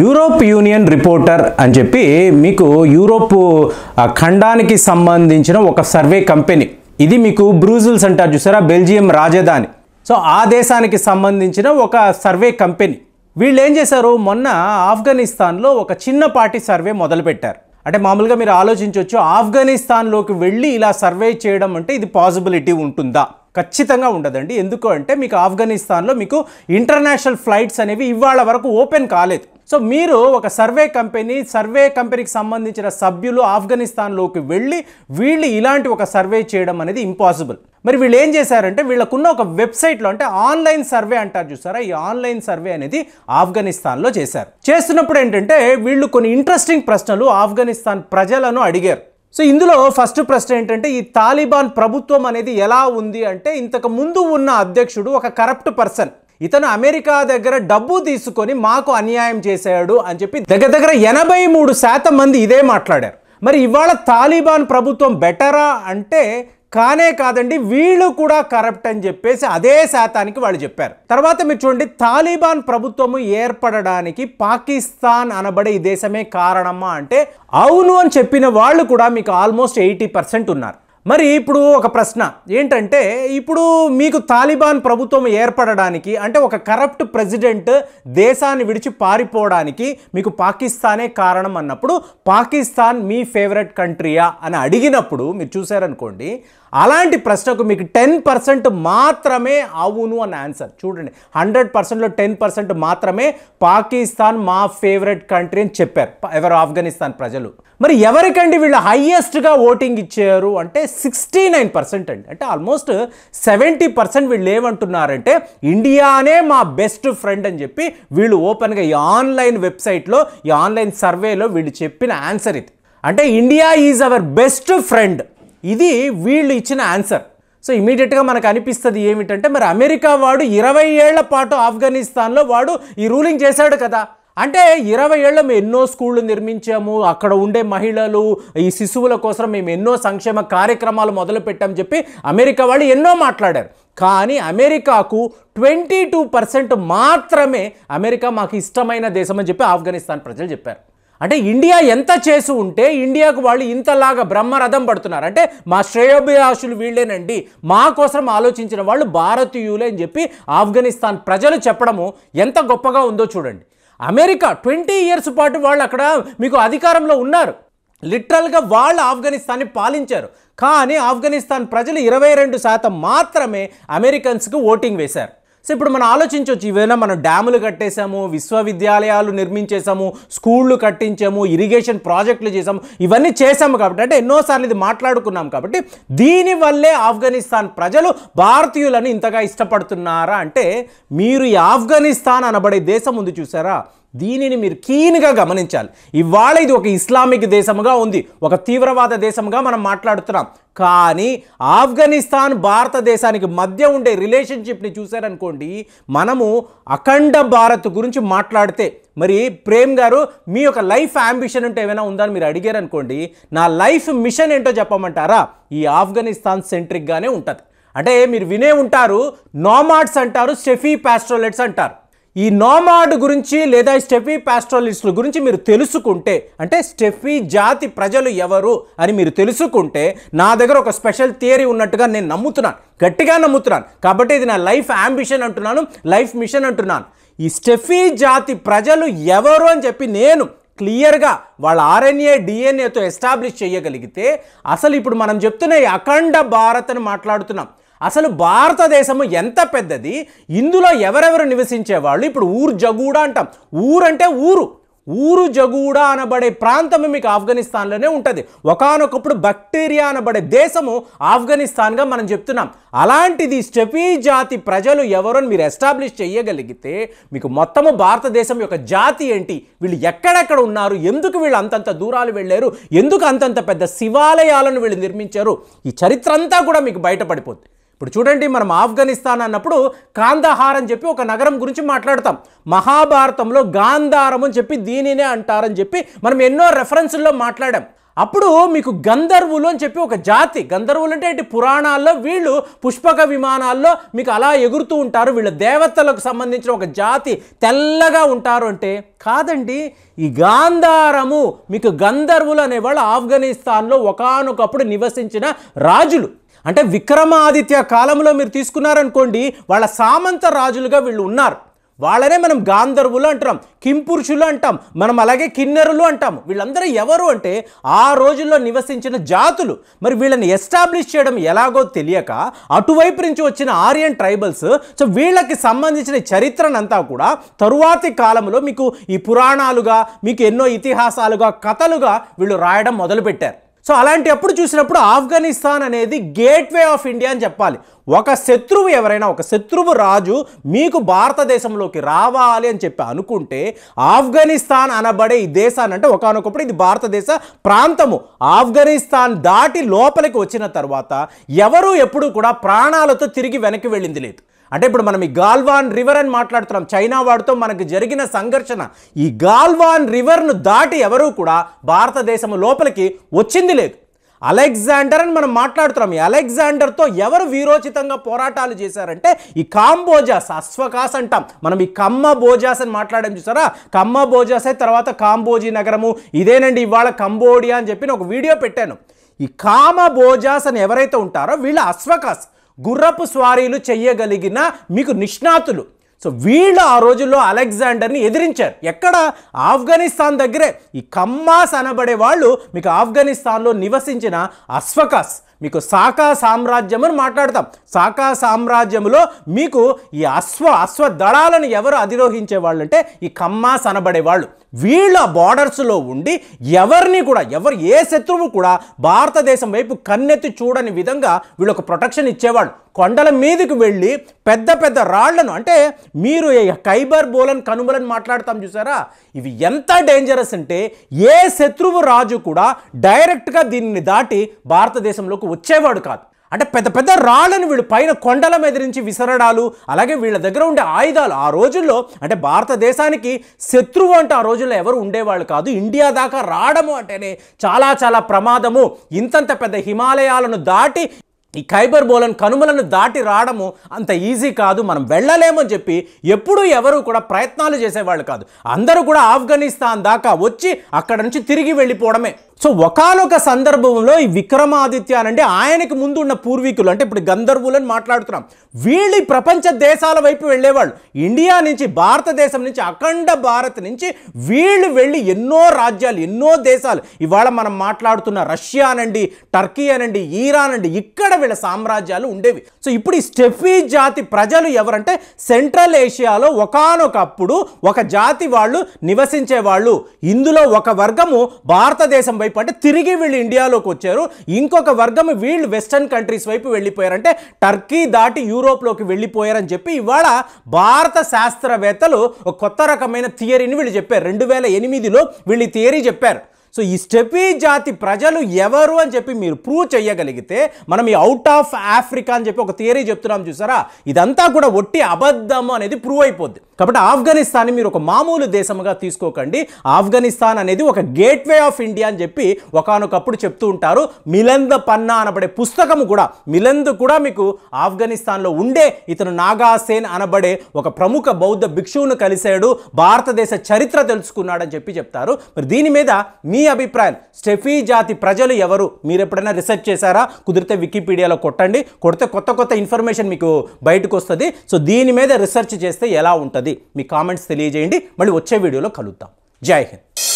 Europe union reporter అని చెప్పి మీకు యూరోప్ ఖండానికి సంబంధించిన ఒక సర్వే కంపెనీ ఇది మీకు బ్రూజిల్స్ అంటారు చూసారా బెల్జియం రాజధాని సో ఆ దేశానికి సంబంధించిన ఒక సర్వే కంపెనీ వీళ్ళు ఏం చేశారు మొన్న ఆఫ్ఘనిస్తాన్లో ఒక చిన్నపాటి సర్వే మొదలుపెట్టారు అంటే మామూలుగా మీరు ఆలోచించవచ్చు ఆఫ్ఘనిస్తాన్లోకి వెళ్ళి ఇలా సర్వే చేయడం అంటే ఇది పాసిబిలిటీ ఉంటుందా ఖచ్చితంగా ఉండదండి ఎందుకు అంటే మీకు ఆఫ్ఘనిస్తాన్లో మీకు ఇంటర్నేషనల్ ఫ్లైట్స్ అనేవి ఇవాళ వరకు ఓపెన్ కాలేదు సో మీరు ఒక సర్వే కంపెనీ సర్వే కంపెనీకి సంబంధించిన సభ్యులు ఆఫ్ఘనిస్తాన్లోకి వెళ్ళి వీళ్ళు ఇలాంటి ఒక సర్వే చేయడం అనేది ఇంపాసిబుల్ మరి వీళ్ళు ఏం చేశారంటే వీళ్ళకున్న ఒక వెబ్సైట్లో అంటే ఆన్లైన్ సర్వే అంటారు చూసారా ఈ ఆన్లైన్ సర్వే అనేది ఆఫ్ఘనిస్తాన్లో చేశారు చేస్తున్నప్పుడు ఏంటంటే వీళ్ళు కొన్ని ఇంట్రెస్టింగ్ ప్రశ్నలు ఆఫ్ఘనిస్తాన్ ప్రజలను అడిగారు సో ఇందులో ఫస్ట్ ప్రశ్న ఏంటంటే ఈ తాలిబాన్ ప్రభుత్వం అనేది ఎలా ఉంది అంటే ఇంతకు ముందు ఉన్న అధ్యక్షుడు ఒక కరప్ట్ పర్సన్ ఇతను అమెరికా దగ్గర డబ్బు తీసుకొని మాకు అన్యాయం చేశాడు అని చెప్పి దగ్గర దగ్గర ఎనభై మూడు శాతం మంది ఇదే మాట్లాడారు మరి ఇవాళ తాలిబాన్ ప్రభుత్వం బెటరా అంటే కానే కాదండి వీళ్ళు కూడా కరప్ట్ అని చెప్పేసి అదే శాతానికి వాళ్ళు చెప్పారు తర్వాత మీరు చూడండి తాలిబాన్ ప్రభుత్వము ఏర్పడడానికి పాకిస్తాన్ అనబడే ఈ దేశమే కారణమా అంటే అవును అని చెప్పిన వాళ్ళు కూడా మీకు ఆల్మోస్ట్ ఎయిటీ పర్సెంట్ ఉన్నారు మరి ఇప్పుడు ఒక ప్రశ్న ఏంటంటే ఇప్పుడు మీకు తాలిబాన్ ప్రభుత్వం ఏర్పడడానికి అంటే ఒక కరప్ట్ ప్రెసిడెంట్ దేశాన్ని విడిచి పారిపోవడానికి మీకు పాకిస్తానే కారణం అన్నప్పుడు పాకిస్తాన్ మీ ఫేవరెట్ కంట్రీయా అని అడిగినప్పుడు మీరు చూసారనుకోండి అలాంటి ప్రశ్నకు మీకు టెన్ పర్సెంట్ మాత్రమే అవును అని ఆన్సర్ చూడండి హండ్రెడ్ పర్సెంట్లో టెన్ పర్సెంట్ మాత్రమే పాకిస్తాన్ మా ఫేవరెట్ కంట్రీ అని చెప్పారు ఎవరు ఆఫ్ఘనిస్తాన్ ప్రజలు మరి ఎవరికండి వీళ్ళు హయ్యెస్ట్గా ఓటింగ్ ఇచ్చారు అంటే సిక్స్టీ నైన్ పర్సెంట్ అండి అంటే ఆల్మోస్ట్ సెవెంటీ పర్సెంట్ వీళ్ళు ఏమంటున్నారంటే ఇండియానే మా బెస్ట్ ఫ్రెండ్ అని చెప్పి వీళ్ళు ఓపెన్గా ఈ ఆన్లైన్ వెబ్సైట్లో ఈ ఆన్లైన్ సర్వేలో వీళ్ళు చెప్పిన ఆన్సర్ ఇది అంటే India is our best friend ఇది వీళ్ళు ఇచ్చిన ఆన్సర్ సో ఇమీడియట్గా మనకు అనిపిస్తుంది ఏమిటంటే మరి అమెరికా వాడు ఇరవై ఏళ్ల పాటు ఆఫ్ఘనిస్తాన్లో వాడు ఈ రూలింగ్ చేశాడు కదా అంటే ఇరవై ఏళ్ళ మేము ఎన్నో స్కూళ్ళు నిర్మించాము అక్కడ ఉండే మహిళలు ఈ శిశువుల కోసం మేము ఎన్నో సంక్షేమ కార్యక్రమాలు మొదలుపెట్టామని చెప్పి అమెరికా వాళ్ళు ఎన్నో మాట్లాడారు కానీ అమెరికాకు ట్వంటీ టూ పర్సెంట్ మాత్రమే అమెరికా మాకు ఇష్టమైన దేశం అని చెప్పి ఆఫ్ఘనిస్తాన్ ప్రజలు చెప్పారు అంటే ఇండియా ఎంత చేసి ఉంటే ఇండియాకు వాళ్ళు ఇంతలాగా బ్రహ్మరథం పడుతున్నారు అంటే మా శ్రేయోభిలాషులు వీళ్ళేనండి మా కోసం ఆలోచించిన వాళ్ళు భారతీయులే అని చెప్పి ఆఫ్ఘనిస్తాన్ ప్రజలు చెప్పడము ఎంత గొప్పగా ఉందో చూడండి అమెరికా ట్వంటీ ఇయర్స్ పాటు వాళ్ళు అక్కడ మీకు అధికారంలో ఉన్నారు లిటరల్గా వాళ్ళు ఆఫ్ఘనిస్తాన్ని పాలించారు కానీ ఆఫ్ఘనిస్తాన్ ప్రజలు ఇరవై రెండు శాతం మాత్రమే అమెరికన్స్కి ఓటింగ్ వేశారు సో ఇప్పుడు మనం ఆలోచించవచ్చు ఈవేళ మనం డ్యాములు కట్టేశాము విశ్వవిద్యాలయాలు నిర్మించేశాము స్కూళ్ళు కట్టించాము ఇరిగేషన్ ప్రాజెక్టులు చేసాము ఇవన్నీ చేశాము కాబట్టి అంటే ఎన్నోసార్లు ఇది మాట్లాడుకున్నాం కాబట్టి దీనివల్లే ఆఫ్ఘనిస్తాన్ ప్రజలు భారతీయులను ఇంతగా ఇష్టపడుతున్నారా అంటే మీరు ఈ ఆఫ్ఘనిస్తాన్ అనబడే దేశం ఉంది చూసారా దీనిని మీరు కీన్గా గమనించాలి ఇవాళ ఇది ఒక ఇస్లామిక్ దేశముగా ఉంది ఒక తీవ్రవాద దేశముగా మనం మాట్లాడుతున్నాం కానీ ఆఫ్ఘనిస్తాన్ భారతదేశానికి మధ్య ఉండే రిలేషన్షిప్ని చూశారనుకోండి మనము అఖండ భారత్ గురించి మాట్లాడితే మరి ప్రేమ్ గారు మీ యొక్క లైఫ్ అంబిషన్ అంటే ఏమైనా ఉందని మీరు అడిగారనుకోండి నా లైఫ్ మిషన్ ఏంటో చెప్పమంటారా ఈ ఆఫ్ఘనిస్తాన్ సెంట్రిక్గానే ఉంటుంది అంటే మీరు వినే ఉంటారు నోమాడ్స్ అంటారు షెఫీ పాస్ట్రోలెట్స్ అంటారు ఈ నోమాడ్ గురించి లేదా స్టెఫీ పాస్ట్రలిస్టుల గురించి మీరు తెలుసుకుంటే అంటే స్టెఫీ జాతి ప్రజలు ఎవరు అని మీరు తెలుసుకుంటే నా దగ్గర ఒక స్పెషల్ థియరీ ఉన్నట్టుగా నేను నమ్ముతున్నాను గట్టిగా నమ్ముతున్నాను కాబట్టి ఇది నా లైఫ్ అంబిషన్ అంటున్నాను లైఫ్ మిషన్ అంటున్నాను ఈ స్టెఫీ జాతి ప్రజలు ఎవరు అని చెప్పి నేను క్లియర్గా వాళ్ళ ఆర్ఎన్ఏ డిఎన్ఏతో ఎస్టాబ్లిష్ చేయగలిగితే అసలు ఇప్పుడు మనం చెప్తున్న ఈ అఖండ భారత్ అని మాట్లాడుతున్నాం అసలు భారతదేశము ఎంత పెద్దది ఇందులో ఎవరెవరు నివసించేవాళ్ళు ఇప్పుడు ఊరు జగూడ అంటాం ఊరు అంటే ఊరు ఊరు జగూడా అనబడే ప్రాంతము మీకు ఆఫ్ఘనిస్తాన్లోనే ఉంటుంది ఒకనొకప్పుడు బ్యాక్టీరియా అనబడే దేశము ఆఫ్ఘనిస్తాన్గా మనం చెప్తున్నాం అలాంటిది స్టెపీ జాతి ప్రజలు ఎవరో మీరు ఎస్టాబ్లిష్ చేయగలిగితే మీకు మొత్తము భారతదేశం యొక్క జాతి ఏంటి వీళ్ళు ఎక్కడెక్కడ ఉన్నారు ఎందుకు వీళ్ళు అంతంత దూరాలు వెళ్ళారు ఎందుకు అంతంత పెద్ద శివాలయాలను వీళ్ళు నిర్మించారు ఈ చరిత్ర అంతా కూడా మీకు బయటపడిపోతుంది ఇప్పుడు చూడండి మనం ఆఫ్ఘనిస్తాన్ అన్నప్పుడు కాందహార్ అని చెప్పి ఒక నగరం గురించి మాట్లాడతాం మహాభారతంలో గాంధారం అని చెప్పి దీనినే అంటారని చెప్పి మనం ఎన్నో రెఫరెన్సుల్లో మాట్లాడాం అప్పుడు మీకు గంధర్వులు అని చెప్పి ఒక జాతి గంధర్వులు అంటే ఇటు పురాణాల్లో వీళ్ళు పుష్పక విమానాల్లో మీకు అలా ఎగురుతూ ఉంటారు వీళ్ళ దేవతలకు సంబంధించిన ఒక జాతి తెల్లగా ఉంటారు అంటే కాదండి ఈ గాంధారము మీకు గంధర్వులు అనేవాళ్ళు ఆఫ్ఘనిస్తాన్లో ఒకనొకప్పుడు నివసించిన రాజులు అంటే విక్రమాదిత్య కాలంలో మీరు తీసుకున్నారనుకోండి వాళ్ళ సామంత రాజులుగా వీళ్ళు ఉన్నారు వాళ్ళనే మనం గాంధర్వులు అంటున్నాం కింపురుషులు అంటాం మనం అలాగే కిన్నెరులు అంటాము వీళ్ళందరూ ఎవరు అంటే ఆ రోజుల్లో నివసించిన జాతులు మరి వీళ్ళని ఎస్టాబ్లిష్ చేయడం ఎలాగో తెలియక అటువైపు నుంచి వచ్చిన ఆర్యన్ ట్రైబల్స్ సో వీళ్ళకి సంబంధించిన చరిత్రనంతా కూడా తరువాతి కాలంలో మీకు ఈ పురాణాలుగా మీకు ఎన్నో ఇతిహాసాలుగా కథలుగా వీళ్ళు రాయడం మొదలుపెట్టారు సో అలాంటి అప్పుడు చూసినప్పుడు ఆఫ్ఘనిస్తాన్ అనేది గేట్వే ఆఫ్ ఇండియా అని చెప్పాలి ఒక శత్రువు ఎవరైనా ఒక శత్రువు రాజు మీకు భారతదేశంలోకి రావాలి అని చెప్పి అనుకుంటే ఆఫ్ఘనిస్తాన్ అనబడే ఈ దేశాన్ని అంటే ఒకనొకప్పుడు ఇది భారతదేశ ప్రాంతము ఆఫ్ఘనిస్తాన్ దాటి లోపలికి వచ్చిన తర్వాత ఎవరు ఎప్పుడు కూడా ప్రాణాలతో తిరిగి వెనక్కి వెళ్ళింది లేదు అంటే ఇప్పుడు మనం ఈ గాల్వాన్ రివర్ అని మాట్లాడుతున్నాం చైనా వాడితో మనకు జరిగిన సంఘర్షణ ఈ గాల్వాన్ రివర్ను దాటి ఎవరూ కూడా భారతదేశం లోపలికి వచ్చింది లేదు అలెగ్జాండర్ అని మనం మాట్లాడుతున్నాం ఈ అలెగ్జాండర్తో ఎవరు వీరోచితంగా పోరాటాలు చేశారంటే ఈ కాంబోజాస్ అశ్వకాస్ అంటాం మనం ఈ కమ్మ బోజాస్ అని మాట్లాడడం చూసారా కమ్మ బోజాసే తర్వాత కాంబోజీ నగరము ఇదేనండి ఇవాళ కంబోడియా అని చెప్పి ఒక వీడియో పెట్టాను ఈ కామ బోజాస్ అని ఎవరైతే ఉంటారో వీళ్ళ అశ్వకాస్ గుర్రపు స్వారీలు చేయగలిగిన మీకు నిష్ణాతులు సో వీళ్ళు ఆ రోజుల్లో అలెగ్జాండర్ని ఎదిరించారు ఎక్కడ ఆఫ్ఘనిస్తాన్ దగ్గరే ఈ కమ్మాస్ అనబడే వాళ్ళు మీకు ఆఫ్ఘనిస్తాన్లో నివసించిన అశ్వకాస్ మీకు సాకా సామ్రాజ్యం అని మాట్లాడతాం సాకా సామ్రాజ్యంలో మీకు ఈ అశ్వ అశ్వ దళాలను ఎవరు అధిరోహించే వాళ్ళు అంటే ఈ కమ్మాస్ వాళ్ళు వీళ్ళ బార్డర్స్లో ఉండి ఎవరిని కూడా ఎవరు ఏ శత్రువు కూడా భారతదేశం వైపు కన్నెత్తి చూడని విధంగా వీళ్ళకు ప్రొటెక్షన్ ఇచ్చేవాళ్ళు కొండల మీదకి వెళ్ళి పెద్ద పెద్ద రాళ్లను అంటే మీరు కైబర్ బోలన్ కనుమలని మాట్లాడతాం చూసారా ఇవి ఎంత డేంజరస్ అంటే ఏ శత్రువు రాజు కూడా డైరెక్ట్గా దీనిని దాటి భారతదేశంలోకి వచ్చేవాడు కాదు అంటే పెద్ద పెద్ద రాళ్ళను వీళ్ళు పైన కొండల నుంచి విసరడాలు అలాగే వీళ్ళ దగ్గర ఉండే ఆయుధాలు ఆ రోజుల్లో అంటే భారతదేశానికి శత్రువు అంటే ఆ రోజుల్లో ఎవరు ఉండేవాళ్ళు కాదు ఇండియా దాకా రావడము అంటేనే చాలా చాలా ప్రమాదము ఇంతంత పెద్ద హిమాలయాలను దాటి ఈ ఖైబర్ బోలన్ కనుమలను దాటి రావడము అంత ఈజీ కాదు మనం వెళ్ళలేమని చెప్పి ఎప్పుడూ ఎవరు కూడా ప్రయత్నాలు చేసేవాళ్ళు కాదు అందరూ కూడా ఆఫ్ఘనిస్తాన్ దాకా వచ్చి అక్కడ నుంచి తిరిగి వెళ్ళిపోవడమే సో ఒకనొక సందర్భంలో ఈ విక్రమాదిత్య అంటే ఆయనకి ముందు ఉన్న పూర్వీకులు అంటే ఇప్పుడు గంధర్వులని మాట్లాడుతున్నాం వీళ్ళు ప్రపంచ దేశాల వైపు వెళ్ళేవాళ్ళు ఇండియా నుంచి భారతదేశం నుంచి అఖండ భారత్ నుంచి వీళ్ళు వెళ్ళి ఎన్నో రాజ్యాలు ఎన్నో దేశాలు ఇవాళ మనం మాట్లాడుతున్న రష్యా అనండి టర్కీ అనండి ఈరాన్ అండి ఇక్కడ వీళ్ళ సామ్రాజ్యాలు ఉండేవి సో ఇప్పుడు ఈ స్టెఫీ జాతి ప్రజలు ఎవరంటే సెంట్రల్ ఏషియాలో ఒకనొకప్పుడు ఒక జాతి వాళ్ళు నివసించేవాళ్ళు ఇందులో ఒక వర్గము భారతదేశం వైపు వైపు అంటే తిరిగి వీళ్ళు ఇండియాలోకి వచ్చారు ఇంకొక వర్గం వీళ్ళు వెస్టర్న్ కంట్రీస్ వైపు వెళ్ళిపోయారంటే టర్కీ దాటి యూరోప్లోకి వెళ్ళిపోయారని చెప్పి ఇవాళ భారత శాస్త్రవేత్తలు ఒక కొత్త రకమైన థియరీని వీళ్ళు చెప్పారు రెండు వేల ఎనిమిదిలో వీళ్ళు థియరీ చెప్పారు సో ఈ స్టెపీ జాతి ప్రజలు ఎవరు అని చెప్పి మీరు ప్రూవ్ చేయగలిగితే మనం ఈ అవుట్ ఆఫ్ ఆఫ్రికా అని చెప్పి ఒక థియరీ చెప్తున్నాం చూసారా ఇదంతా కూడా ఒట్టి అబద్ధం అనేది ప్రూవ్ అయిపోద్ది కాబట్టి ఆఫ్ఘనిస్తాన్ మీరు ఒక మామూలు దేశంగా తీసుకోకండి ఆఫ్ఘనిస్తాన్ అనేది ఒక గేట్వే ఆఫ్ ఇండియా అని చెప్పి ఒకనొకప్పుడు చెప్తూ ఉంటారు మిలంద పన్నా అనబడే పుస్తకం కూడా మిలంద్ కూడా మీకు ఆఫ్ఘనిస్తాన్లో ఉండే ఇతను నాగాసేన్ అనబడే ఒక ప్రముఖ బౌద్ధ భిక్షువును కలిశాడు భారతదేశ చరిత్ర తెలుసుకున్నాడని చెప్పి చెప్తారు మరి దీని మీద మీ మీ అభిప్రాయం స్టెఫీ జాతి ప్రజలు ఎవరు మీరు ఎప్పుడైనా రీసెర్చ్ చేశారా కుదిరితే వికీపీడియాలో కొట్టండి కొడితే కొత్త కొత్త ఇన్ఫర్మేషన్ మీకు బయటకు వస్తుంది సో దీని మీద రీసెర్చ్ చేస్తే ఎలా ఉంటుంది మీ కామెంట్స్ తెలియజేయండి మళ్ళీ వచ్చే వీడియోలో కలుద్దాం జై హింద్